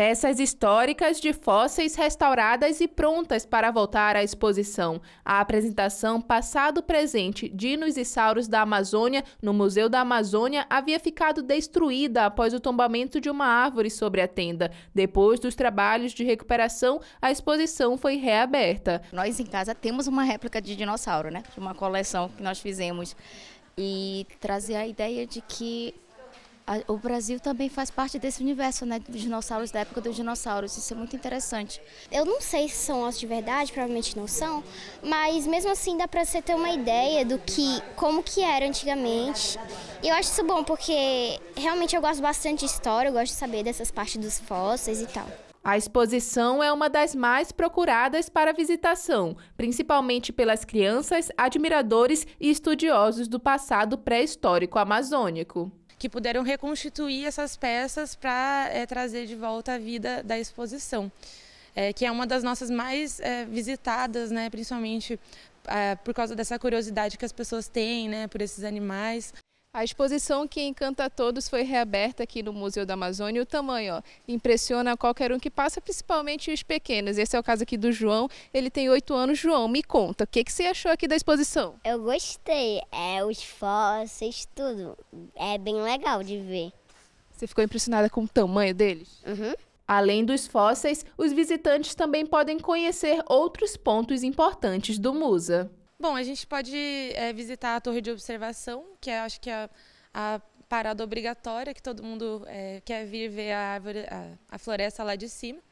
peças históricas de fósseis restauradas e prontas para voltar à exposição. A apresentação Passado Presente, Dinos e Sauros da Amazônia, no Museu da Amazônia, havia ficado destruída após o tombamento de uma árvore sobre a tenda. Depois dos trabalhos de recuperação, a exposição foi reaberta. Nós em casa temos uma réplica de dinossauro, né? De uma coleção que nós fizemos. E trazer a ideia de que o Brasil também faz parte desse universo, né? Dos dinossauros, da época dos dinossauros. Isso é muito interessante. Eu não sei se são ossos de verdade, provavelmente não são, mas mesmo assim dá para você ter uma ideia do que, como que era antigamente. E eu acho isso bom, porque realmente eu gosto bastante de história, eu gosto de saber dessas partes dos fósseis e tal. A exposição é uma das mais procuradas para visitação, principalmente pelas crianças, admiradores e estudiosos do passado pré-histórico amazônico que puderam reconstituir essas peças para é, eh, trazer de volta a vida da exposição, é, que é uma das nossas mais é, visitadas, né, principalmente por causa dessa curiosidade que as pessoas têm né, por esses animais. A exposição que encanta a todos foi reaberta aqui no Museu da Amazônia. o tamanho ó, impressiona qualquer um que passa, principalmente os pequenos. Esse é o caso aqui do João. Ele tem oito anos. João, me conta, o que, que você achou aqui da exposição? Eu gostei. É, os fósseis, tudo. É bem legal de ver. Você ficou impressionada com o tamanho deles? Uhum. Além dos fósseis, os visitantes também podem conhecer outros pontos importantes do Musa. Bom, a gente pode é, visitar a torre de observação, que é, acho que é a, a parada obrigatória, que todo mundo é, quer vir ver a, árvore, a, a floresta lá de cima.